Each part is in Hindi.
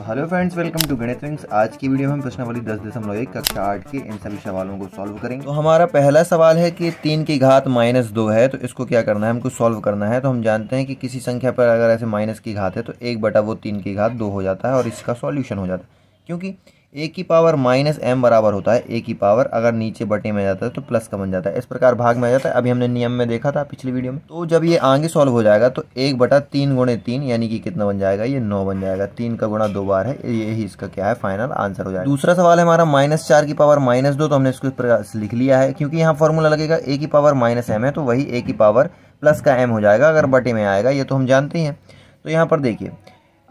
तो hello friends welcome to Ganit wings आज की वीडियो में हम प्रश्न वाली दस दशमलव एक कक्षा आठ के इन सभी सवालों को सॉल्व करेंगे तो हमारा पहला सवाल है कि तीन की घात माइनस दो है तो इसको क्या करना है हमको सॉल्व करना है तो हम जानते हैं कि किसी संख्या पर अगर ऐसे माइनस की घात है तो एक बटा वो तीन की घात दो हो जाता है और इसका सॉल्यूशन हो जाता है क्योंकि ए की पावर माइनस एम बराबर होता है ए की पावर अगर नीचे बटे में जाता है तो प्लस का बन जाता है इस प्रकार भाग में आ जाता है अभी हमने नियम में देखा था पिछली वीडियो में तो जब ये आगे सॉल्व हो जाएगा तो एक बटा तीन गुणे तीन यानी कि कितना बन जाएगा ये नौ बन जाएगा तीन का गुणा दो बार है यही इसका क्या है फाइनल आंसर हो जाएगा दूसरा सवाल है हमारा माइनस चार की पावर माइनस दो तो हमने इसको इस प्रकार लिख लिया है क्योंकि यहाँ फॉर्मूला लगेगा ए की पावर माइनस एम है तो वही ए की पावर प्लस का एम हो जाएगा अगर बटे में आएगा ये तो हम जानते हैं तो यहाँ पर देखिए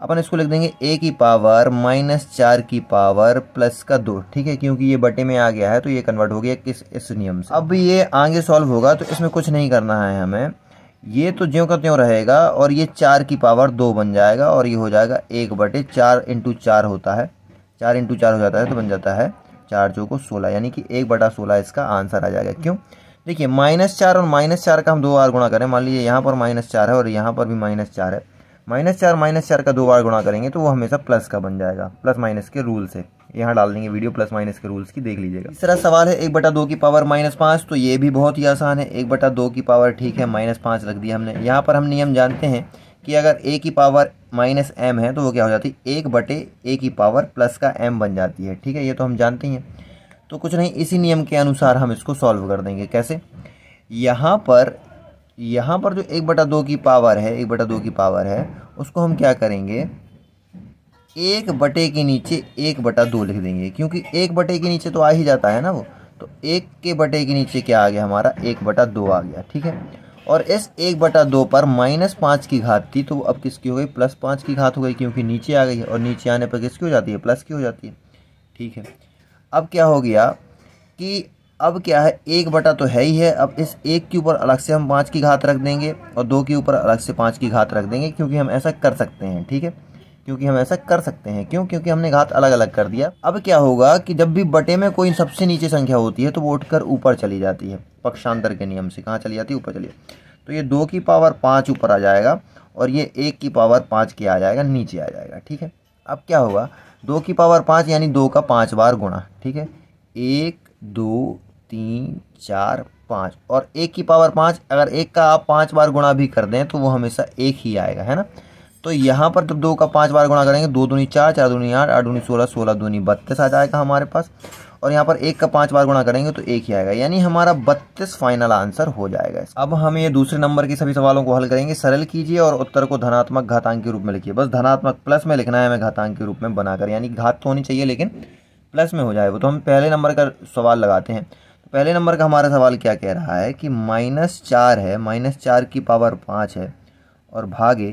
अपन इसको लिख देंगे ए की पावर माइनस चार की पावर प्लस का दो ठीक है क्योंकि ये बटे में आ गया है तो ये कन्वर्ट हो गया किस इस नियम से अब ये आगे सॉल्व होगा तो इसमें कुछ नहीं करना है हमें ये तो ज्यों का त्यों रहेगा और ये चार की पावर दो बन जाएगा और ये हो जाएगा एक बटे चार इंटू चार होता है चार इंटू चार हो जाता है तो बन जाता है चार जो को सोलह यानी कि एक बटा सोलह इसका आंसर आ जाएगा क्यों देखिए माइनस चार और माइनस चार का हम दो बार गुणा करें मान लीजिए यहाँ पर माइनस चार है और यहाँ पर भी माइनस चार है माइनस चार माइनस चार का दो बार गुणा करेंगे तो वो हमेशा प्लस का बन जाएगा प्लस माइनस के रूल से यहाँ डाल देंगे वीडियो प्लस माइनस के रूल्स की देख लीजिएगा इस तरह सवाल है एक बटा दो की पावर माइनस पाँच तो ये भी बहुत ही आसान है एक बटा दो की पावर ठीक है माइनस पाँच रख दिया हमने यहाँ पर हम नियम जानते हैं कि अगर ए की पावर माइनस एम है तो वो क्या हो जाती है एक बटे ए की पावर प्लस का एम बन जाती है ठीक है ये तो हम जानते ही हैं तो कुछ नहीं इसी नियम के अनुसार हम इसको सॉल्व कर देंगे कैसे यहाँ पर यहाँ पर जो एक बटा दो की पावर है एक बटा दो की पावर है उसको हम क्या करेंगे एक बटे के नीचे एक बटा दो लिख देंगे क्योंकि एक बटे के नीचे तो आ ही जाता है ना वो तो एक के बटे के नीचे क्या आ गया हमारा एक बटा दो आ गया ठीक है और इस एक बटा दो पर माइनस पाँच की घात थी तो वो अब किसकी हो गई प्लस पाँच की घात हो गई क्योंकि नीचे आ गई है और नीचे आने पर किसकी हो जाती है प्लस की हो जाती है ठीक है अब क्या हो गया कि अब क्या है एक बटा तो है ही है अब इस एक के ऊपर अलग से हम पाँच की घात रख देंगे और दो के ऊपर अलग से पाँच की घात रख देंगे क्योंकि हम ऐसा कर सकते हैं ठीक है क्योंकि हम ऐसा कर सकते हैं क्यों क्योंकि हमने घात अलग अलग कर दिया अब क्या होगा कि जब भी बटे में कोई सबसे नीचे संख्या होती है तो वो उठकर ऊपर चली जाती है पक्षांतर के नियम से कहाँ चली जाती है ऊपर चली तो ये दो की पावर पाँच ऊपर आ जाएगा और ये एक की पावर पाँच के आ जाएगा नीचे आ जाएगा ठीक है अब क्या होगा दो की पावर पाँच यानी दो का पाँच बार गुणा ठीक है एक दो तीन चार पाँच और एक की पावर पाँच अगर एक का आप पाँच बार गुणा भी कर दें तो वो हमेशा एक ही आएगा है ना तो यहाँ पर जब दो का पाँच बार गुणा करेंगे दो दूनी चार चार दूनी आठ आठ दूनी सोलह सोलह दूनी बत्तीस आ जाएगा हमारे पास और यहाँ पर एक का पाँच बार गुणा करेंगे तो एक ही आएगा यानी हमारा बत्तीस फाइनल आंसर हो जाएगा अब हम ये दूसरे नंबर के सभी सवालों को हल करेंगे सरल कीजिए और उत्तर को धनात्मक घातांक के रूप में लिखिए बस धनात्मक प्लस में लिखना है हमें घातांक के रूप में बनाकर यानी घात तो होनी चाहिए लेकिन प्लस में हो जाए वो तो हम पहले नंबर का सवाल लगाते हैं पहले नंबर का हमारा सवाल क्या कह रहा है कि माइनस चार है माइनस चार की पावर पाँच है और भागे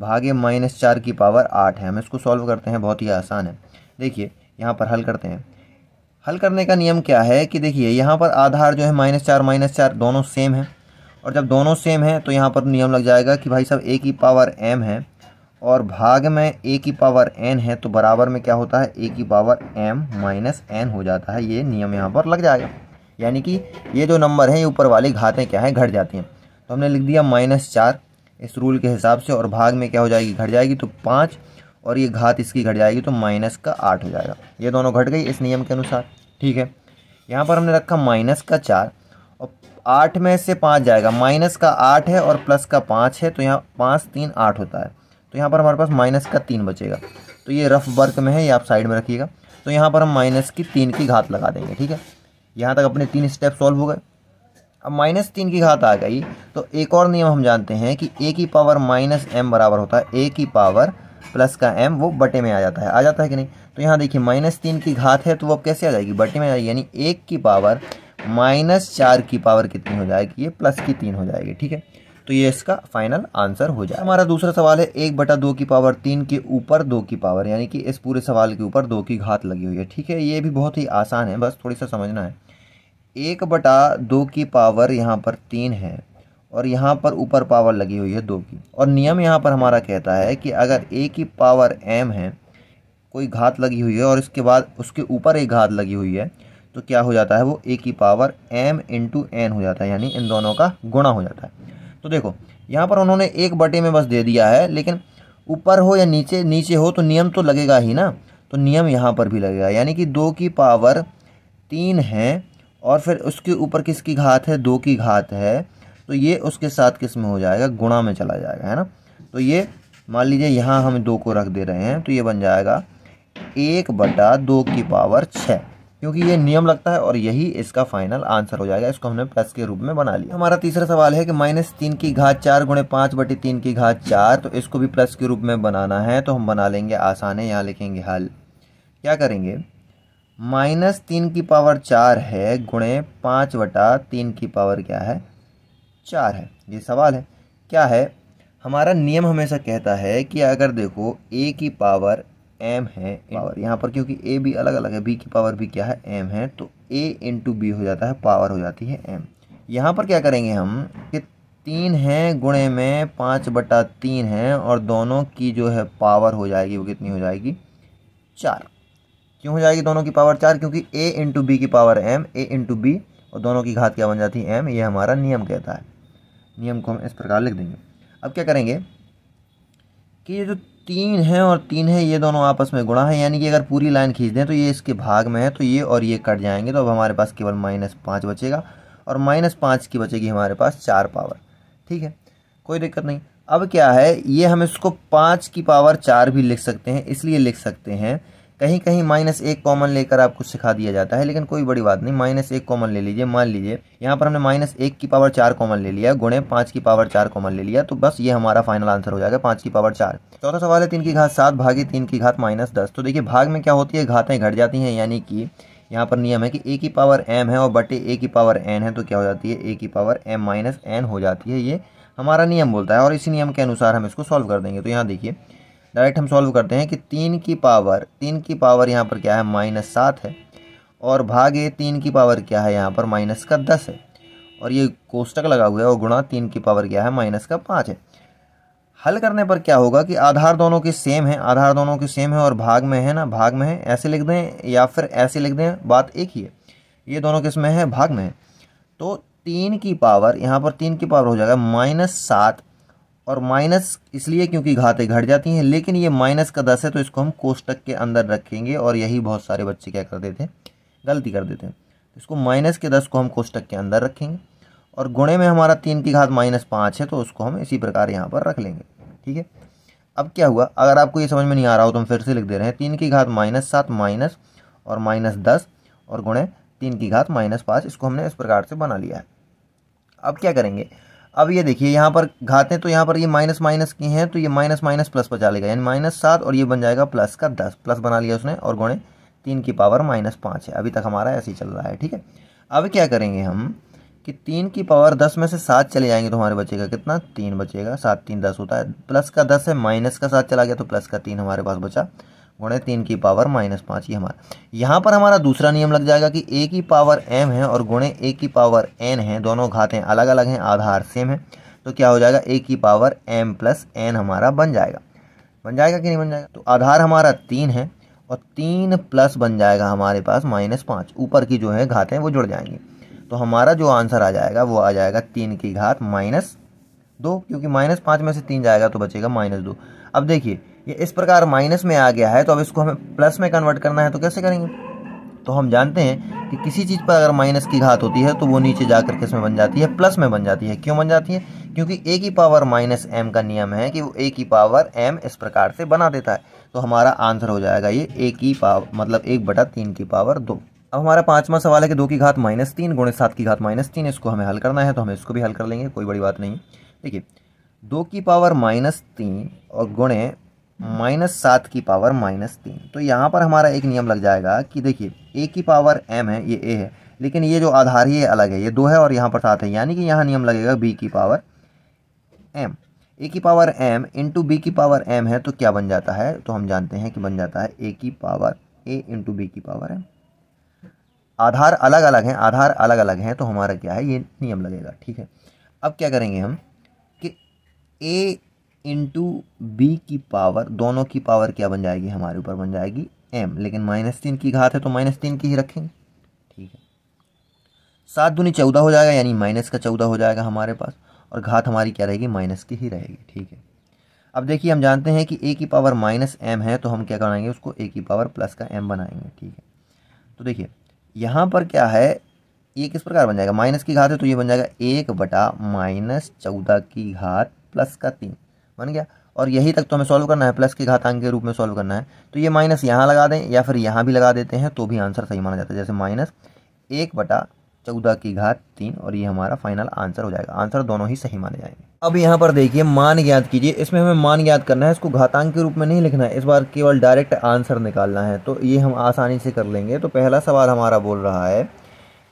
भागे माइनस चार की पावर आठ है हम इसको सॉल्व करते हैं बहुत ही आसान है देखिए यहाँ पर हल करते हैं हल करने का नियम क्या है कि देखिए यहाँ पर आधार जो है माइनस चार माइनस चार दोनों सेम है और जब दोनों सेम है तो यहाँ पर नियम लग जाएगा कि भाई साहब ए की पावर एम है और भाग में ए की पावर एन है तो बराबर में क्या होता है ए की पावर एम माइनस एन हो जाता है ये नियम यहाँ पर लग जाएगा यानी कि ये जो नंबर है ये ऊपर वाली घातें क्या हैं घट जाती हैं तो हमने लिख दिया माइनस चार इस रूल के हिसाब से और भाग में क्या हो जाएगी घट जाएगी तो पाँच और ये घात इसकी घट जाएगी तो माइनस का आठ हो जाएगा ये दोनों घट गई इस नियम के अनुसार ठीक है यहाँ पर हमने रखा माइनस का चार और आठ में से पाँच जाएगा माइनस का आठ है और प्लस का पाँच है तो यहाँ पाँच तीन आठ होता है तो यहाँ पर हमारे पास माइनस का तीन बचेगा तो ये रफ़ वर्क में है ये आप साइड में रखिएगा तो यहाँ पर हम माइनस की तीन की घात लगा देंगे ठीक है यहाँ तक अपने तीन स्टेप सॉल्व हो गए अब माइनस तीन की घात आ गई तो एक और नियम हम जानते हैं कि ए की पावर माइनस एम बराबर होता है ए की पावर प्लस का एम वो बटे में आ जाता है आ जाता है कि नहीं तो यहाँ देखिए माइनस तीन की घात है तो वो अब कैसे आ जाएगी बटे में आ जाएगी यानी एक की पावर माइनस चार की पावर कितनी हो जाएगी ये प्लस की तीन हो जाएगी ठीक है तो ये इसका फाइनल आंसर हो जाए हमारा दूसरा सवाल है एक बटा दो की पावर तीन के ऊपर दो की पावर यानी कि इस पूरे सवाल के ऊपर दो की घात लगी हुई है ठीक है ये भी बहुत ही आसान है बस थोड़ी सा समझना है एक बटा दो की पावर यहाँ पर तीन है और यहाँ पर ऊपर पावर लगी हुई है दो की और नियम यहाँ पर हमारा कहता है कि अगर ए की पावर एम है कोई घात लगी हुई है और इसके बाद उसके ऊपर एक घात लगी हुई है तो क्या हो जाता है वो ए की पावर एम इंटू एन हो जाता है यानी इन दोनों का गुणा हो जाता है तो देखो यहाँ पर उन्होंने एक बटे में बस दे दिया है लेकिन ऊपर हो या नीचे नीचे हो तो नियम तो लगेगा ही ना तो नियम यहाँ पर भी लगेगा यानी कि दो की पावर तीन है और फिर उसके ऊपर किसकी घात है दो की घात है तो ये उसके साथ किस में हो जाएगा गुणा में चला जाएगा है ना तो ये मान लीजिए यहाँ हम दो को रख दे रहे हैं तो ये बन जाएगा एक बटा दो की पावर छः क्योंकि ये नियम लगता है और यही इसका फाइनल आंसर हो जाएगा इसको हमने प्लस के रूप में बना लिया हमारा तीसरा सवाल है कि माइनस तीन की घात चार गुणे पाँच बटी तीन की घात चार तो इसको भी प्लस के रूप में बनाना है तो हम बना लेंगे आसान है यहाँ लिखेंगे हल क्या करेंगे माइनस तीन की पावर चार है गुणे पाँच बटा तीन की पावर क्या है चार है ये सवाल है क्या है हमारा नियम हमेशा कहता है कि अगर देखो ए की पावर एम है पावर यहाँ पर क्योंकि ए भी अलग अलग है बी की पावर भी क्या है एम है तो ए इंटू बी हो जाता है पावर हो जाती है एम यहाँ पर क्या करेंगे हम कि तीन है गुणे में पाँच बटा तीन है और दोनों की जो है पावर हो जाएगी वो कितनी हो जाएगी चार क्यों हो जाएगी दोनों की पावर चार क्योंकि ए इंटू बी की power M A into B और दोनों की घात क्या बन जाती है एम ये हमारा नियम कहता है नियम को हम इस प्रकार लिख देंगे अब क्या करेंगे कि ये जो तीन है और तीन है ये दोनों आपस में गुणा है यानी कि अगर पूरी लाइन खींच दें तो ये इसके भाग में है तो ये और ये कट जाएंगे तो अब हमारे पास केवल माइनस पाँच बचेगा और माइनस पाँच की बचेगी हमारे पास चार पावर ठीक है कोई दिक्कत नहीं अब क्या है ये हम इसको पाँच की पावर चार भी लिख सकते हैं इसलिए लिख सकते हैं कहीं कहीं माइनस एक कॉमन लेकर आपको सिखा दिया जाता है लेकिन कोई बड़ी बात नहीं माइनस एक कॉमन ले लीजिए मान लीजिए यहाँ पर हमने माइनस एक की पावर चार कॉमन ले लिया गुणे पाँच की पावर चार कॉमन ले लिया तो बस ये हमारा फाइनल आंसर हो जाएगा पाँच की पावर चार चौथा सवाल है तीन की घात सात भागी तीन की घात माइनस दस तो देखिए भाग में क्या होती है घातें घट जाती हैं यानी कि यहाँ पर नियम है कि ए की पावर एम है और बटे ए की पावर एन है तो क्या हो जाती है ए की पावर एम माइनस एन हो जाती है ये हमारा नियम बोलता है और इसी नियम के अनुसार हम इसको सॉल्व कर देंगे तो यहाँ देखिए डायरेक्ट हम सॉल्व करते हैं कि तीन की पावर तीन की पावर यहाँ पर क्या है माइनस सात है और भाग ये तीन की पावर क्या है यहाँ पर माइनस का दस है और ये कोष्टक लगा हुआ है और गुणा तीन की पावर क्या है माइनस का पाँच है हल करने पर क्या होगा कि आधार दोनों के सेम है आधार दोनों के सेम है और भाग में है ना भाग में है ऐसे लिख दें या फिर ऐसे लिख दें बात एक ही है ये दोनों किस में है भाग में है तो तीन की पावर यहाँ पर तीन की पावर हो जाएगा माइनस सात और माइनस इसलिए क्योंकि घातें घट जाती हैं लेकिन ये माइनस का दस है तो इसको हम कोष्टक के अंदर रखेंगे और यही बहुत सारे बच्चे क्या कर देते हैं गलती कर देते हैं तो इसको माइनस के दस को हम कोष्टक के अंदर रखेंगे और गुणे में हमारा तीन की घात माइनस पाँच है तो उसको हम इसी प्रकार यहाँ पर रख लेंगे ठीक है अब क्या हुआ अगर आपको ये समझ में नहीं आ रहा हो तो हम फिर से लिख दे रहे हैं तीन की घात माइनस सात माइनस और माइनस दस और गुणे तीन की घात माइनस पाँच इसको हमने इस प्रकार से बना लिया है अब क्या करेंगे अब ये देखिए यहाँ पर घातें तो यहाँ पर ये माइनस माइनस की हैं तो ये माइनस माइनस प्लस पर चलेगा यानी माइनस सात और ये बन जाएगा प्लस का दस प्लस बना लिया उसने और गुणे तीन की पावर माइनस पाँच है अभी तक हमारा ऐसे ही चल रहा है ठीक है अब क्या करेंगे हम कि तीन की पावर दस में से सात चले जाएंगे तो हमारे बचेगा कितना तीन बचेगा सात तीन दस होता है प्लस का दस है माइनस का सात चला गया तो प्लस का तीन हमारे पास बचा गुणे तीन की पावर माइनस पाँच ये हमारा यहाँ पर हमारा दूसरा नियम लग जाएगा कि ए की पावर एम है और गुणे ए की पावर एन है दोनों घातें अलग अलग हैं आधार सेम है तो क्या हो जाएगा ए की पावर एम प्लस एन हमारा बन जाएगा बन जाएगा कि नहीं बन जाएगा तो आधार हमारा तीन है और तीन प्लस बन जाएगा हमारे पास माइनस पाँच ऊपर की जो है घातें वो जुड़ जाएंगी तो हमारा जो आंसर आ जाएगा वो आ जाएगा तीन की घात माइनस दो क्योंकि माइनस पाँच में से तीन जाएगा तो बचेगा माइनस दो अब देखिए ये इस प्रकार माइनस में आ गया है तो अब इसको हमें प्लस में कन्वर्ट करना है तो कैसे करेंगे तो हम जानते हैं कि किसी चीज़ पर अगर माइनस की घात होती है तो वो नीचे जा करके इसमें बन जाती है प्लस में बन जाती है क्यों बन जाती है क्योंकि ए की पावर माइनस एम का नियम है कि वो ए की पावर एम इस प्रकार से बना देता है तो हमारा आंसर हो जाएगा ये ए की पावर मतलब एक बटा तीन की पावर दो अब हमारा पांचवा सवाल है कि दो की घात माइनस तीन गुणे सात की घात माइनस तीन इसको हमें हल करना है तो हम इसको भी हल कर लेंगे कोई बड़ी बात नहीं देखिए दो की पावर माइनस तीन और गुणे माइनस सात की पावर माइनस तीन तो यहाँ पर हमारा एक नियम लग जाएगा कि देखिए ए की पावर एम है ये ए है लेकिन ये जो आधार ही ये अलग है ये दो है और यहाँ पर सात है यानी कि यहाँ नियम लगेगा बी की पावर एम ए की पावर एम इंटू बी की पावर एम है तो क्या बन जाता है तो हम जानते हैं कि बन जाता है ए की पावर ए इंटू बी की पावर एम आधार अलग अलग हैं आधार अलग अलग हैं तो हमारा क्या है ये नियम लगेगा ठीक है अब क्या करेंगे हम कि ए इंटू बी की पावर दोनों की पावर क्या बन जाएगी हमारे ऊपर बन जाएगी एम लेकिन माइनस तीन की घात है तो माइनस तीन की ही रखेंगे ठीक है सात दूनी चौदह हो जाएगा यानी माइनस का चौदह हो जाएगा हमारे पास और घात हमारी क्या रहेगी माइनस की ही रहेगी ठीक है अब देखिए हम जानते हैं कि ए की पावर माइनस एम है तो हम क्या बनाएंगे उसको ए की पावर प्लस का एम बनाएंगे ठीक है तो देखिए यहाँ पर क्या है ये किस प्रकार बन जाएगा माइनस की घात है तो ये बन जाएगा एक बटा माइनस चौदह की घात प्लस का तीन बन गया और यही तक तो हमें सॉल्व करना है प्लस के घातांक के रूप में सॉल्व करना है तो ये माइनस यहाँ लगा दें या फिर यहाँ भी लगा देते हैं तो भी आंसर सही माना जाता है जैसे माइनस एक बटा चौदह की घात तीन और ये हमारा फाइनल आंसर हो जाएगा आंसर दोनों ही सही माने जाएंगे अब यहाँ पर देखिए मान ज्ञात कीजिए इसमें हमें मान ज्ञात करना है इसको घातांक के रूप में नहीं लिखना है इस बार केवल डायरेक्ट आंसर निकालना है तो ये हम आसानी से कर लेंगे तो पहला सवाल हमारा बोल रहा है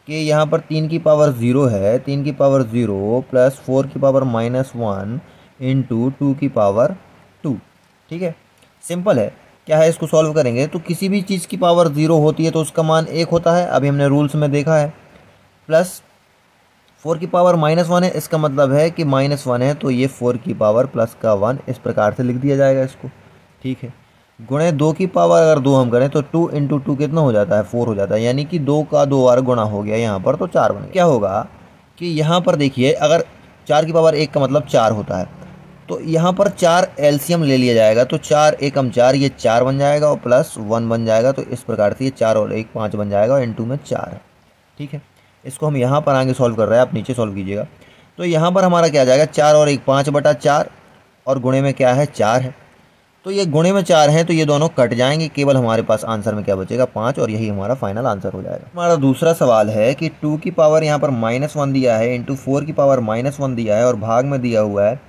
कि यहाँ पर तीन की पावर ज़ीरो है तीन की पावर ज़ीरो प्लस फोर की power minus one into two की पावर टू ठीक है सिंपल है क्या है इसको सॉल्व करेंगे तो किसी भी चीज़ की पावर ज़ीरो होती है तो उसका मान एक होता है अभी हमने रूल्स में देखा है प्लस फोर की पावर माइनस वन है इसका मतलब है कि माइनस वन है तो ये फोर की पावर प्लस का वन इस प्रकार से लिख दिया जाएगा इसको ठीक है गुणे दो की पावर अगर दो हम करें तो टू इंटू टू कितना हो जाता है फोर हो जाता है यानी कि दो का दो बार गुणा हो गया यहाँ पर तो चार बन क्या होगा कि यहाँ पर देखिए अगर चार की पावर एक का मतलब चार होता है तो यहाँ पर चार एल्सियम ले लिया जाएगा तो चार एकम चार ये चार बन जाएगा और प्लस वन बन जाएगा तो इस प्रकार से ये चार और एक पाँच बन जाएगा और इन टू में चार है ठीक है इसको हम यहाँ पर आगे सॉल्व कर रहे हैं आप नीचे सॉल्व कीजिएगा तो यहाँ पर हमारा क्या जाएगा चार और एक पाँच बटा चार और गुणे में क्या है चार है तो ये गुणे में चार हैं तो ये दोनों कट जाएंगे केवल हमारे पास आंसर में क्या बचेगा पाँच और यही हमारा फाइनल आंसर हो जाएगा हमारा दूसरा सवाल है कि टू की पावर यहाँ पर माइनस वन दिया है इंटू फोर की पावर माइनस वन दिया है और भाग में दिया हुआ है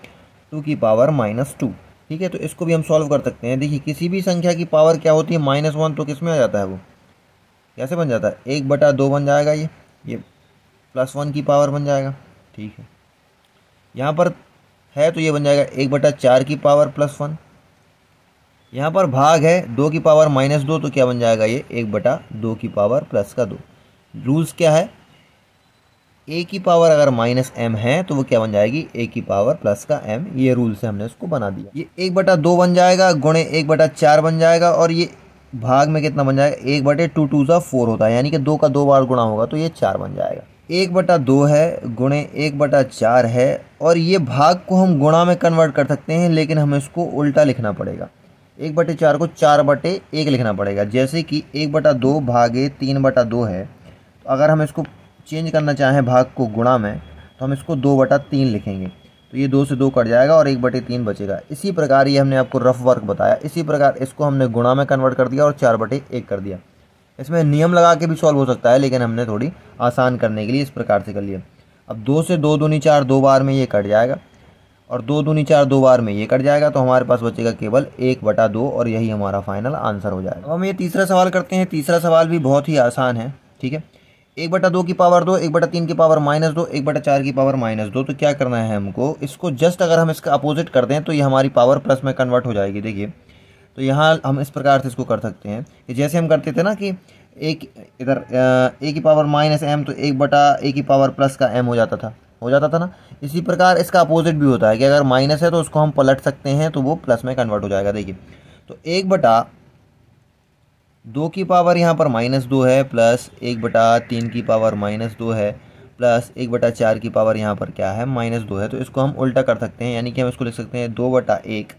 टू की पावर माइनस टू ठीक है तो इसको भी हम सॉल्व कर सकते हैं देखिए किसी भी संख्या की पावर क्या होती है माइनस वन तो किस में आ जाता है वो कैसे बन जाता है एक बटा दो बन जाएगा ये ये प्लस वन की पावर बन जाएगा ठीक है यहाँ पर है तो ये बन जाएगा एक बटा चार की पावर प्लस वन यहाँ पर भाग है दो की पावर माइनस दो तो क्या बन जाएगा ये एक बटा दो की पावर प्लस का दो रूल्स क्या है ए की पावर अगर माइनस एम है तो वो क्या बन जाएगी ए की पावर प्लस का एम ये रूल से हमने उसको बना दिया ये एक बटा दो बन जाएगा गुणे एक बटा चार बन जाएगा और ये भाग में कितना बन जाएगा एक बटे टू टू सा फोर होता है यानी कि दो का दो बार गुणा होगा तो ये चार बन जाएगा एक बटा दो है गुणे एक बटा चार है और ये भाग को हम गुणा में कन्वर्ट कर सकते हैं लेकिन हमें इसको उल्टा लिखना पड़ेगा एक बटे चार को चार बटे एक लिखना पड़ेगा जैसे कि एक बटा दो भागे तीन बटा दो है तो अगर हम इसको चेंज करना चाहें भाग को गुणा में तो हम इसको दो बटा तीन लिखेंगे तो ये दो से दो कट जाएगा और एक बटे तीन बचेगा इसी प्रकार ये हमने आपको रफ वर्क बताया इसी प्रकार इसको हमने गुणा में कन्वर्ट कर दिया और चार बटे एक कर दिया इसमें नियम लगा के भी सॉल्व हो सकता है लेकिन हमने थोड़ी आसान करने के लिए इस प्रकार से कर लिया अब दो से दो दूनी चार दो बार में ये कट जाएगा और दो दूनी चार दो बार में ये कट जाएगा तो हमारे पास बचेगा केवल एक बटा दो और यही हमारा फाइनल आंसर हो जाएगा अब हम ये तीसरा सवाल करते हैं तीसरा सवाल भी बहुत ही आसान है ठीक है एक बटा दो की पावर दो एक बटा तीन की पावर माइनस दो एक बटा चार की पावर माइनस दो तो क्या करना है हमको इसको जस्ट अगर हम इसका अपोजिट कर दें तो ये हमारी पावर प्लस में कन्वर्ट हो जाएगी देखिए तो यहाँ हम इस प्रकार से इसको कर सकते हैं कि जैसे हम करते थे ना कि एक इधर ए की पावर माइनस एम तो एक बटा ए की पावर प्लस का एम हो जाता था हो जाता था ना इसी प्रकार इसका अपोजिट भी होता है कि अगर माइनस है तो उसको हम पलट सकते हैं तो वो प्लस में कन्वर्ट हो जाएगा देखिए तो एक बटा दो की पावर यहाँ पर माइनस दो है प्लस एक बटा तीन की पावर माइनस दो है प्लस एक बटा चार की पावर यहाँ पर क्या है माइनस दो है तो इसको हम उल्टा कर सकते हैं यानी कि हम इसको लिख सकते हैं दो बटा एक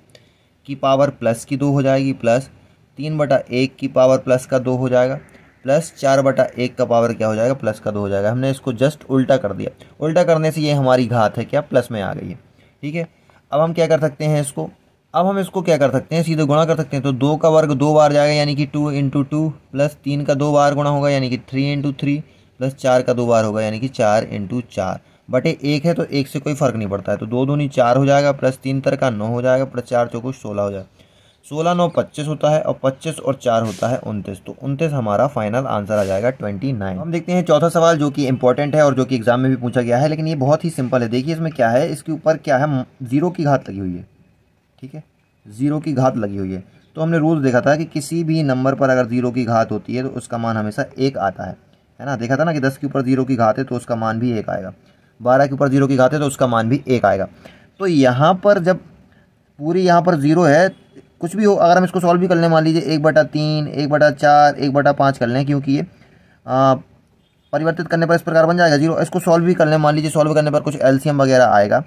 की पावर प्लस की दो हो जाएगी प्लस तीन बटा एक की पावर प्लस का दो हो जाएगा प्लस चार बटा एक का पावर क्या हो जाएगा प्लस का दो हो जाएगा हमने इसको जस्ट उल्टा कर दिया उल्टा करने से ये हमारी घात है क्या प्लस में आ गई है ठीक है अब हम क्या कर सकते हैं इसको अब हम इसको क्या कर सकते हैं सीधे गुणा कर सकते हैं तो दो का वर्ग दो बार जाएगा यानी कि टू इंटू टू प्लस तीन का दो बार गुणा होगा यानी कि थ्री इंटू थ्री प्लस चार का दो बार होगा यानी कि चार इंटू चार बटे एक है तो एक से कोई फर्क नहीं पड़ता है तो दो दूनी चार हो जाएगा प्लस तीन तर का नौ हो जाएगा प्लस चार चौको सोलह हो जाएगा सोलह नौ पच्चीस होता है और पच्चीस और चार होता है उनतीस तो उनतीस हमारा फाइनल आंसर आ जाएगा ट्वेंटी नाइन हम देखते हैं चौथा सवाल जो कि इंपॉर्टेंट है और जो कि एग्जाम में भी पूछा गया है लेकिन ये बहुत ही सिंपल है देखिए इसमें क्या है इसके ऊपर क्या है जीरो की घात लगी हुई है ठीक है ज़ीरो की घात लगी हुई है तो हमने रूल देखा था कि किसी भी नंबर पर अगर ज़ीरो की घात होती है तो उसका मान हमेशा एक आता है है ना देखा था ना कि दस के ऊपर ज़ीरो की घात है तो उसका मान भी एक आएगा बारह के ऊपर ज़ीरो की घात है तो उसका मान भी एक आएगा तो यहाँ पर जब पूरी यहाँ पर ज़ीरो है कुछ भी हो अगर हम इसको सॉल्व भी कर लें मान लीजिए एक बटा तीन एक बटा चार एक बटा पाँच कर लें क्योंकि ये आ, परिवर्तित करने पर इस प्रकार बन जाएगा जीरो इसको सॉल्व भी कर लें मान लीजिए सॉल्व करने पर कुछ एलसीएम वगैरह आएगा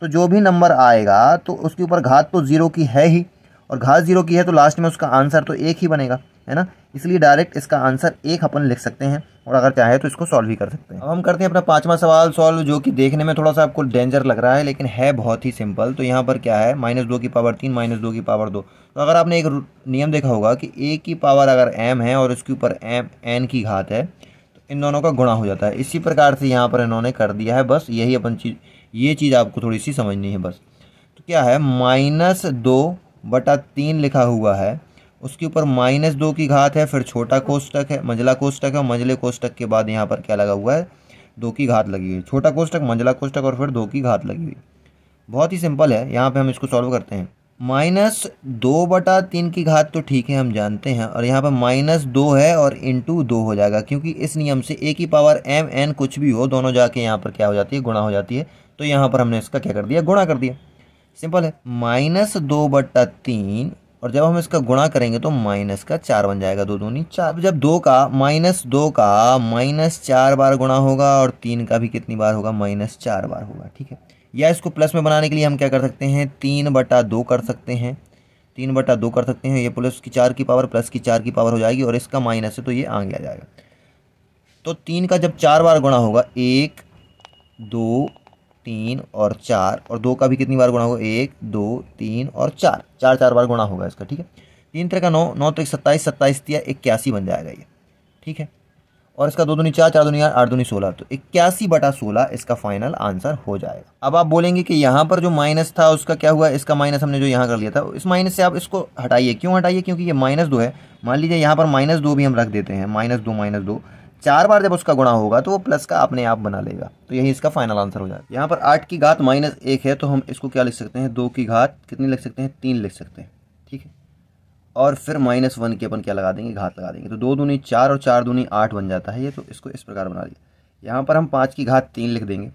तो जो भी नंबर आएगा तो उसके ऊपर घात तो ज़ीरो की है ही और घात ज़ीरो की है तो लास्ट में उसका आंसर तो एक ही बनेगा है ना इसलिए डायरेक्ट इसका आंसर एक अपन लिख सकते हैं और अगर चाहे तो इसको सॉल्व भी कर सकते हैं अब हम करते हैं अपना पाँचवा सवाल सॉल्व जो कि देखने में थोड़ा सा आपको डेंजर लग रहा है लेकिन है बहुत ही सिंपल तो यहाँ पर क्या है माइनस दो की पावर तीन माइनस दो की पावर दो तो अगर आपने एक नियम देखा होगा कि ए की पावर अगर एम है और उसके ऊपर एम एन की घात है तो इन दोनों का गुणा हो जाता है इसी प्रकार से यहाँ पर इन्होंने कर दिया है बस यही अपन चीज़ ये चीज़ आपको थोड़ी सी समझनी है बस तो क्या है माइनस दो बटा तीन लिखा हुआ है उसके ऊपर माइनस दो की घात है फिर छोटा कोष्टक है मंझला कोष्टक है मंझले कोष्टक के बाद यहाँ पर क्या लगा हुआ है दो की घात लगी हुई छोटा कोष्टक मंझला कोष्टक और फिर दो की घात लगी हुई बहुत ही सिंपल है यहाँ पे हम इसको सॉल्व करते हैं माइनस दो बटा तीन की घात तो ठीक है हम जानते हैं और यहाँ पर माइनस दो है और इंटू दो हो जाएगा क्योंकि इस नियम से ए की पावर एम एन कुछ भी हो दोनों जाके यहाँ पर क्या हो जाती है गुणा हो जाती है तो यहाँ पर हमने इसका क्या कर दिया गुणा कर दिया सिंपल है माइनस दो बट्टा तीन और जब हम इसका गुणा करेंगे तो माइनस का चार बन जाएगा दो दूनी चार जब दो का माइनस दो का माइनस चार बार गुणा होगा और तीन का भी कितनी बार होगा माइनस चार बार होगा ठीक है या इसको प्लस में बनाने के लिए हम क्या कर सकते हैं तीन बटा दो कर सकते हैं तीन बटा दो कर सकते हैं ये प्लस की चार की पावर प्लस की चार की पावर हो जाएगी और इसका माइनस है तो ये आगे आ जाएगा तो तीन का जब चार बार गुणा होगा एक दो तीन और चार और दो का भी कितनी बार गुणा होगा एक दो तीन और चार चार चार बार गुणा होगा इसका ठीक है तीन तरह का नौ नौ तो एक सत्ताईस सत्ताईस तिया इक्यासी बन जाएगा ये ठीक है और इसका दो दूनी चार चार दूनी आठ आठ दूनी सोलह तो इक्यासी बटा सोलह इसका फाइनल आंसर हो जाएगा अब आप बोलेंगे कि यहाँ पर जो माइनस था उसका क्या हुआ इसका माइनस हमने जो यहाँ कर लिया था इस माइनस से आप इसको हटाइए क्यों हटाइए क्योंकि ये माइनस दो है मान लीजिए यहाँ पर माइनस दो भी हम रख देते हैं माइनस दो माइनस दो चार बार जब उसका गुणा होगा तो वो प्लस का अपने आप बना लेगा तो यही इसका फाइनल आंसर हो जाएगा यहाँ पर आठ की घात माइनस एक है तो हम इसको क्या लिख सकते हैं दो की घात कितनी लिख सकते हैं तीन लिख सकते हैं ठीक है और फिर माइनस वन की अपन क्या लगा देंगे घात लगा देंगे तो दो दूनी चार और चार दूनी आठ बन जाता है ये तो इसको इस प्रकार बना लिया यहाँ पर हम पाँच की घात तीन लिख देंगे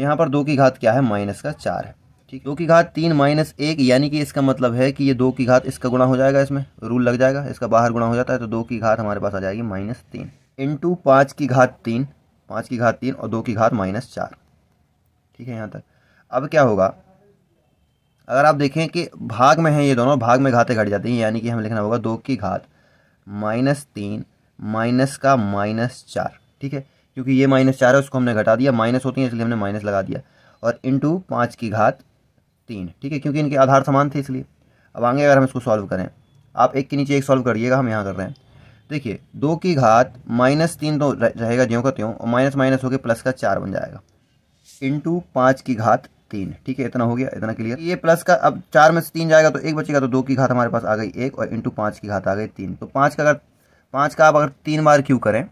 यहाँ पर दो की घात क्या है माइनस का चार है ठीक दो की घात तीन माइनस एक यानी कि इसका मतलब है कि ये दो की घात इसका गुणा हो जाएगा इसमें रूल लग जाएगा इसका बाहर गुणा हो जाता है तो दो की घात हमारे पास आ जाएगी माइनस तीन इंटू पाँच की घात तीन पाँच की घात तीन और दो की घात माइनस चार ठीक है यहाँ तक अब क्या होगा अगर आप देखें कि भाग में है ये दोनों भाग में घातें घट जाती हैं यानी कि हमें लिखना होगा दो की घात माइनस तीन माइनस का माइनस चार ठीक है क्योंकि ये माइनस चार है उसको हमने घटा दिया माइनस होती है इसलिए हमने माइनस लगा दिया और इंटू पाँच की घात तीन ठीक है क्योंकि इनके आधार समान थे इसलिए अब आगे अगर हम इसको सॉल्व करें आप एक के नीचे एक सॉल्व करिएगा हम यहाँ कर रहे हैं देखिए दो की घात माइनस तीन तो रहेगा ज्यों का त्यों और माइनस माइनस हो गया प्लस का चार बन जाएगा इंटू पाँच की घात तीन ठीक है इतना हो गया इतना क्लियर ये प्लस का अब चार में से तीन जाएगा तो एक बचेगा तो दो की घात हमारे पास आ गई एक और इंटू पाँच की घात आ गई तीन तो पाँच का अगर पाँच का आप अगर तीन बार क्यों करें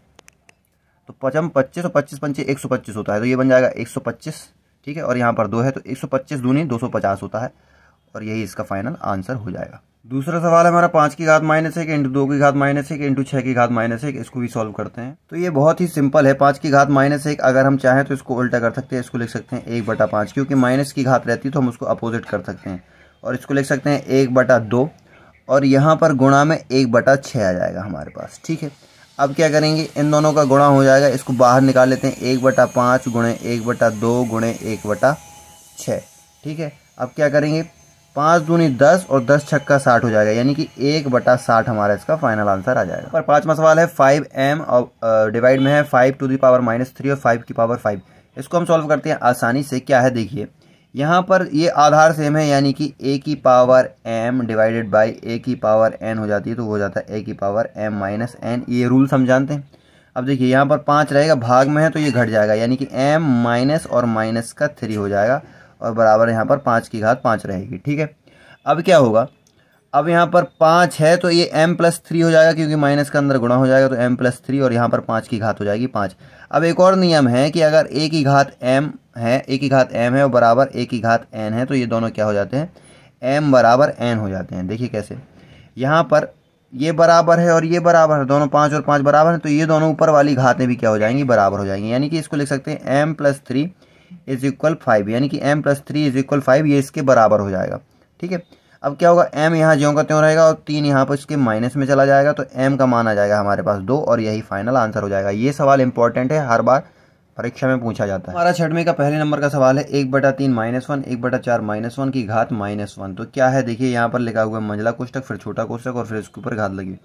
तो पचम पच्चीस और पच्चीस पंचे एक सौ पच्चीस होता है तो ये बन जाएगा एक सौ पच्चीस ठीक है और यहाँ पर दो है तो एक सौ पच्चीस दूनी दो सौ पचास होता है और यही इसका फाइनल आंसर हो जाएगा दूसरा सवाल है हमारा पाँच की घात माइनस एक इंटू दो की घात माइनस एक इंटू छः की घात माइनस एक इसको भी सॉल्व करते हैं तो ये बहुत ही सिंपल है पाँच की घात माइनस एक अगर हम चाहें तो इसको उल्टा कर सकते हैं इसको लिख सकते हैं एक बटा पाँच क्योंकि माइनस की घात रहती है तो हम उसको अपोजिट कर सकते हैं और इसको लिख सकते हैं एक बटा दो और यहाँ पर गुणा में एक बटा छः आ जाएगा हमारे पास ठीक है अब क्या करेंगे इन दोनों का गुणा हो जाएगा इसको बाहर निकाल लेते हैं एक बटा पाँच गुणे एक बटा दो गुणे एक बटा छः ठीक है अब क्या करेंगे पाँच दूनी दस और दस छक्का साठ हो जाएगा यानी कि एक बटा साठ हमारा इसका फाइनल आंसर आ जाएगा पर पाँचवा सवाल है फाइव एम और डिवाइड में है five to the power minus three और फाइव की पावर फाइव इसको हम सॉल्व करते हैं आसानी से क्या है देखिए यहाँ पर ये आधार सेम है यानी कि ए की power m divided by a की पावर एन हो जाती है तो हो जाता है ए की पावर एम माइनस एन ये रूल्स हम जानते हैं अब देखिए यहाँ पर पाँच रहेगा भाग में है तो ये घट जाएगा यानी कि एम माइनस और माइनस का थ्री हो जाएगा और बराबर यहाँ पर पाँच की घात पाँच रहेगी ठीक है अब क्या होगा अब यहाँ पर पाँच है तो ये m प्लस थ्री हो जाएगा क्योंकि माइनस का अंदर गुणा हो जाएगा तो m प्लस थ्री और यहाँ पर पाँच की घात हो जाएगी पाँच अब एक और नियम है कि अगर ए की घात m है ए की घात m है और बराबर ए की घात n है तो ये दोनों क्या हो जाते हैं m बराबर n हो जाते हैं देखिए कैसे यहाँ पर ये बराबर है और ये बराबर है दोनों पाँच और पाँच बराबर हैं तो ये दोनों ऊपर वाली घातें भी क्या हो जाएंगी बराबर हो जाएंगी यानी कि इसको लिख सकते हैं m plus three is equal five यानी कि m plus three is equal five ये इसके बराबर हो जाएगा ठीक है अब क्या होगा एम यहाँ ज्यों का त्यों रहेगा और तीन यहाँ पर इसके माइनस में चला जाएगा तो एम का मान आ जाएगा हमारे पास दो और यही फाइनल आंसर हो जाएगा ये सवाल इंपॉर्टेंट है हर बार परीक्षा में पूछा जाता है हमारा छठवें का पहले नंबर का सवाल है एक बटा तीन माइनस वन एक बटा चार माइनस वन की घात माइनस वन तो क्या है देखिए यहाँ पर लिखा हुआ है मंजला कोष्टक फिर छोटा कोष्टक और फिर इसके ऊपर घात लगी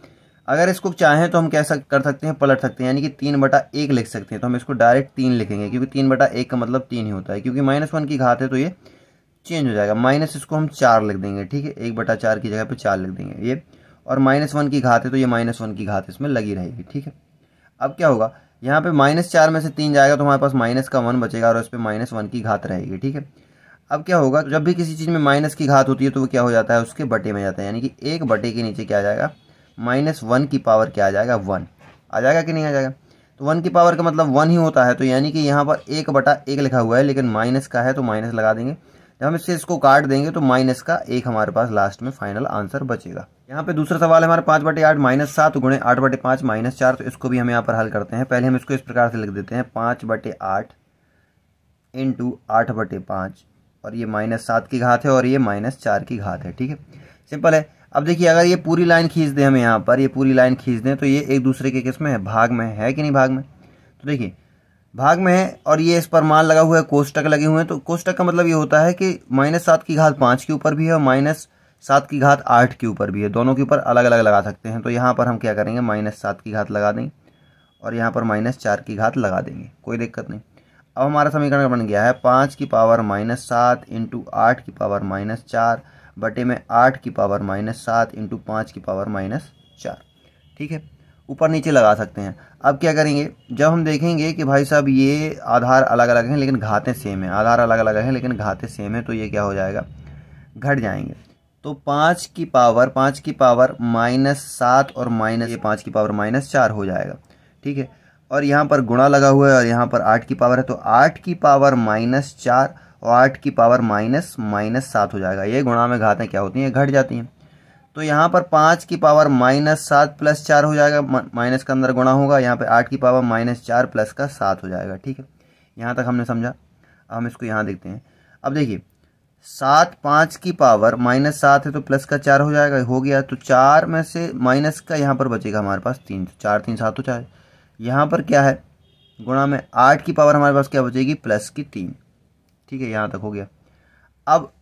अगर इसको चाहें तो हम कैसा कर सकते हैं पलट सकते हैं यानी कि तीन बटा एक लिख सकते हैं तो हम इसको डायरेक्ट तीन लिखेंगे क्योंकि तीन बटा एक का मतलब तीन ही होता है क्योंकि माइनस वन की घात है तो ये चेंज हो जाएगा माइनस इसको हम चार लिख देंगे ठीक है एक बटा चार की जगह पर चार लिख देंगे ये और माइनस वन की घात है तो ये माइनस वन की घात इसमें लगी रहेगी ठीक है अब क्या होगा यहाँ पर माइनस चार में से तीन जाएगा तो हमारे पास माइनस का वन बचेगा और उस पर माइनस वन की घात रहेगी ठीक है अब क्या होगा जब भी किसी चीज़ में माइनस की घात होती है तो वो क्या हो जाता है उसके बटे में जाता है यानी कि एक बटे के नीचे क्या जाएगा माइनस वन की पावर क्या आ जाएगा वन आ जाएगा कि नहीं आ जाएगा तो वन की पावर का मतलब वन ही होता है तो यानी कि यहाँ पर एक बटा एक लिखा हुआ है लेकिन माइनस का है तो माइनस लगा देंगे जब हम इससे इसको काट देंगे तो माइनस का एक हमारे पास लास्ट में फाइनल आंसर बचेगा यहाँ पे दूसरा सवाल है हमारे पाँच बटे आठ माइनस सात गुणे आठ बटे पाँच माइनस चार तो इसको भी हम यहाँ पर हल करते हैं पहले हम इसको इस प्रकार से लिख देते हैं पाँच बटे आठ इंटू आठ बटे पाँच और ये माइनस सात की घात है और ये माइनस चार की घात है ठीक है सिंपल है अब देखिए अगर ये पूरी लाइन खींच दें हम यहाँ पर ये पूरी लाइन खींच दें तो ये एक दूसरे के किस में है भाग में है कि नहीं भाग में तो देखिए भाग में है और ये इस पर मान लगा हुआ है कोष्टक लगे हुए हैं तो कोष्टक का मतलब ये होता है कि माइनस सात की घात पाँच के ऊपर भी है और माइनस सात की घात आठ के ऊपर भी है दोनों के ऊपर अलग अलग लगा सकते हैं तो यहाँ पर हम क्या करेंगे माइनस सात की घात लगा देंगे और यहाँ पर माइनस चार की घात लगा देंगे कोई दिक्कत नहीं अब हमारा समीकरण बन गया है पाँच की पावर माइनस सात इंटू आठ की पावर माइनस चार बटे में आठ की पावर माइनस सात इंटू पाँच की पावर माइनस चार ठीक है ऊपर नीचे लगा सकते हैं अब क्या करेंगे जब हम देखेंगे कि भाई साहब ये आधार अलग अलग हैं लेकिन घातें सेम हैं आधार अलग अलग हैं लेकिन घातें सेम हैं तो ये क्या हो जाएगा घट जाएंगे तो पाँच की पावर पाँच की पावर माइनस सात और माइनस ये पाँच की पावर माइनस चार हो जाएगा ठीक है और यहाँ पर गुणा लगा हुआ है और यहाँ पर आठ की पावर है तो आठ की पावर माइनस चार और आठ की पावर माइनस माइनस सात हो जाएगा ये गुणा में घातें क्या होती हैं घट जाती हैं तो यहाँ पर पाँच की पावर माइनस सात प्लस चार हो जाएगा माइनस का अंदर गुणा होगा यहाँ पर आठ की पावर माइनस चार प्लस का सात हो जाएगा ठीक है यहाँ तक हमने समझा अब हम इसको यहाँ देखते हैं अब देखिए सात पाँच की पावर माइनस सात है तो प्लस का चार हो जाएगा हो गया तो चार में से माइनस का यहाँ पर बचेगा हमारे पास तीन चार तीन सात हो तो चार यहाँ पर क्या है गुणा में आठ की पावर हमारे पास क्या बचेगी प्लस की तीन ठीक है यहाँ तक हो गया अब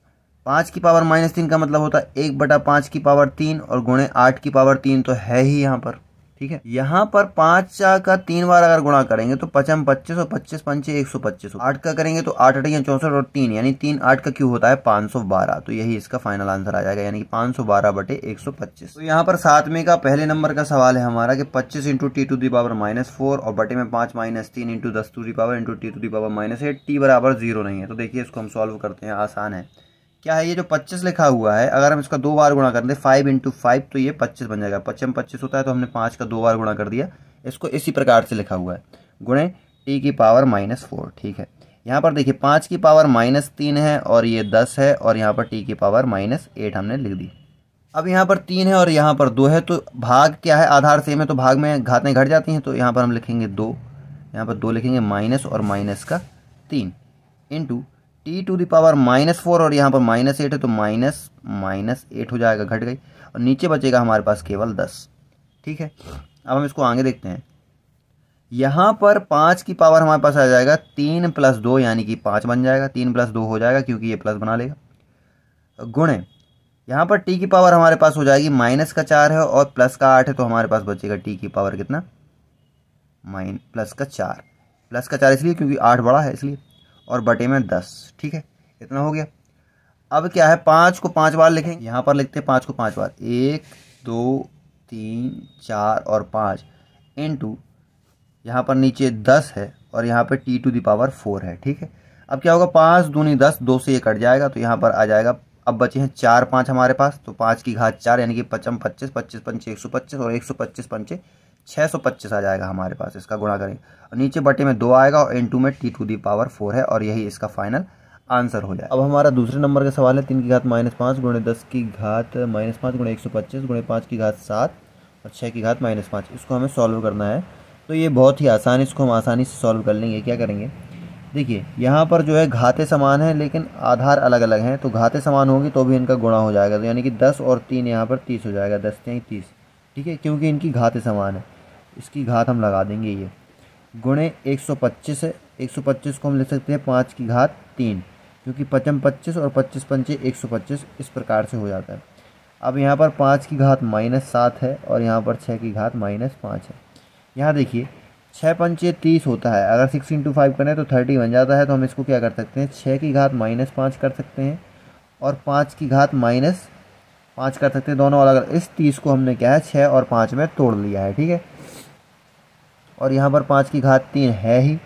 पाँच की पावर माइनस तीन का मतलब होता है एक बटा पाँच की पावर तीन और गुणे आठ की पावर तीन तो है ही यहाँ पर ठीक है यहाँ पर पांच का तीन बार अगर गुणा करेंगे तो पचम पच्चीस और पच्चीस पंचे एक सौ पच्चीस आठ का करेंगे तो आठ अठिया चौसठ और तीन यानी तीन आठ का क्यों होता है पांच सौ बारह तो यही इसका फाइनल आंसर आ जाएगा यानी कि पांच सौ बारह बटे एक सौ पच्चीस तो यहाँ पर सातवें का पहले नंबर का सवाल है हमारा की पच्चीस into t to the power minus four और बटे में पांच माइनस तीन इंटू दस to the power into t to the power minus eight t बराबर जीरो नहीं है तो देखिए इसको हम सोल्व करते हैं आसान है क्या है ये जो पच्चीस लिखा हुआ है अगर हम इसका दो बार गुणा कर दें फाइव इंटू फाइव तो ये पच्चीस बन जाएगा पच्चीस पच्चीस होता है तो हमने पाँच का दो बार गुणा कर दिया इसको इसी प्रकार से लिखा हुआ है गुणे टी e की पावर माइनस फोर ठीक है यहाँ पर देखिए पाँच की पावर माइनस तीन है और ये दस है और यहाँ पर टी की पावर माइनस एट हमने लिख दी अब यहाँ पर तीन है और यहाँ पर दो है तो भाग क्या है आधार सेम है तो भाग में घातें घट जाती हैं तो यहाँ पर हम लिखेंगे दो यहाँ पर दो लिखेंगे माइनस और माइनस का तीन into t to power minus four और यहाँ पर माइनस एट है तो माइनस माइनस एट हो जाएगा घट गई और नीचे बचेगा हमारे पास केवल दस ठीक है अब हम इसको आगे देखते हैं यहाँ पर पाँच की पावर हमारे पास आ जाएगा तीन प्लस दो यानी कि पाँच बन जाएगा तीन प्लस दो हो जाएगा क्योंकि ये प्लस बना लेगा गुण यहाँ पर टी की पावर हमारे पास हो जाएगी माइनस का चार है और प्लस का आठ है तो हमारे पास बचेगा टी की पावर कितना माइन प्लस का चार प्लस का चार इसलिए क्योंकि आठ बड़ा है इसलिए और बटे में दस ठीक है इतना हो गया अब क्या है पाँच को पाँच बार लिखें यहाँ पर लिखते हैं पाँच को पाँच बार एक दो तीन चार और पाँच इंटू यहाँ पर नीचे दस है और यहाँ पर t to the power four है ठीक है अब क्या होगा पाँच दूनी दस दो से ये कट जाएगा तो यहाँ पर आ जाएगा अब बचे हैं चार पाँच हमारे पास तो पाँच की घात चार यानी कि पचम पच्चीस पच्चीस पंचे एक सौ पच्चीस और एक सौ पच्चीस पंचे छः सौ पच्चीस आ जाएगा हमारे पास इसका गुणा करेंगे और नीचे बटे में दो आएगा और इन टू में t to the power four है और यही इसका फाइनल आंसर हो जाए अब हमारा दूसरे नंबर का सवाल है तीन की घात माइनस पाँच गुणे दस की घात माइनस पाँच गुणे एक सौ पच्चीस गुणे पाँच की घात सात और छः की घात माइनस पाँच इसको हमें सॉल्व करना है तो ये बहुत ही आसान है इसको हम आसानी से सॉल्व कर लेंगे क्या करेंगे देखिए यहाँ पर जो है घाते समान है लेकिन आधार अलग अलग हैं तो घाते समान होंगी तो भी इनका गुणा हो जाएगा तो यानी कि दस और तीन यहाँ पर तीस हो जाएगा दस तीन तीस ठीक है क्योंकि इनकी घाते समान है इसकी घात हम लगा देंगे ये गुणे एक सौ पच्चीस है एक सौ पच्चीस को हम लिख सकते हैं पाँच की घात तीन क्योंकि पचम पच्चीस और पच्चीस पंचे एक सौ पच्चीस इस प्रकार से हो जाता है अब यहाँ पर पाँच की घात माइनस सात है और यहाँ पर छः की घात माइनस पाँच है यहाँ देखिए छः पंचे तीस होता है अगर सिक्स इंटू फाइव करें तो थर्टी बन जाता है तो हम इसको क्या कर सकते हैं छः की घात माइनस पाँच कर सकते हैं और पाँच की घात माइनस पाँच कर सकते हैं दोनों अलग अलग इस तीस को हमने क्या है छः और पाँच में तोड़ लिया है ठीक है और यहाँ पर पाँच की घात तीन है ही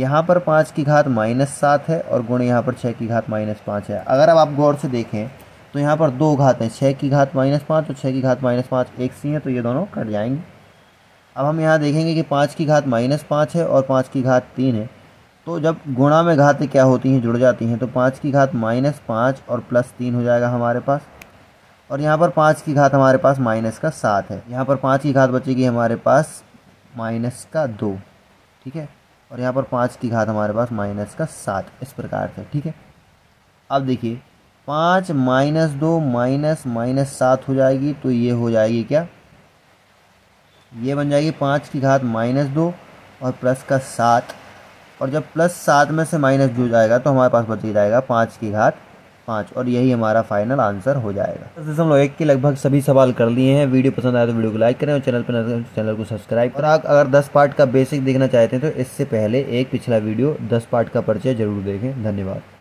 यहाँ पर पाँच की घात माइनस सात है और गुण यहाँ पर छः की घात माइनस पाँच है अगर अब आप गौर से देखें तो यहाँ पर दो घात हैं छः की घात माइनस पाँच और छः की घात माइनस पाँच एक सी हैं तो ये दोनों कट जाएंगे अब हम यहाँ देखेंगे कि पाँच की घात माइनस पाँच है और पाँच की घात तीन है तो जब गुणा में घातें क्या होती हैं जुड़ जाती हैं तो पाँच की घात माइनस पाँच और प्लस तीन हो जाएगा हमारे पास और यहाँ पर पाँच की घात हमारे पास माइनस का सात है यहाँ पर पाँच की घात बचेगी हमारे पास माइनस का दो ठीक है और यहाँ पर पाँच की घात हमारे पास माइनस का सात इस प्रकार से ठीक है अब देखिए पाँच माइनस दो माइनस माइनस सात हो जाएगी तो ये हो जाएगी क्या ये बन जाएगी पाँच की घात माइनस दो और प्लस का सात और जब प्लस सात में से माइनस जो जाएगा तो हमारे पास बच जाएगा पाँच की घात पाँच और यही हमारा फाइनल आंसर हो जाएगा दस तो लोग एक के लगभग सभी सवाल कर लिए हैं वीडियो पसंद आए तो वीडियो को लाइक करें और चैनल पर चैनल तो को सब्सक्राइब और आप अगर दस पार्ट का बेसिक देखना चाहते हैं तो इससे पहले एक पिछला वीडियो दस पार्ट का परिचय जरूर देखें धन्यवाद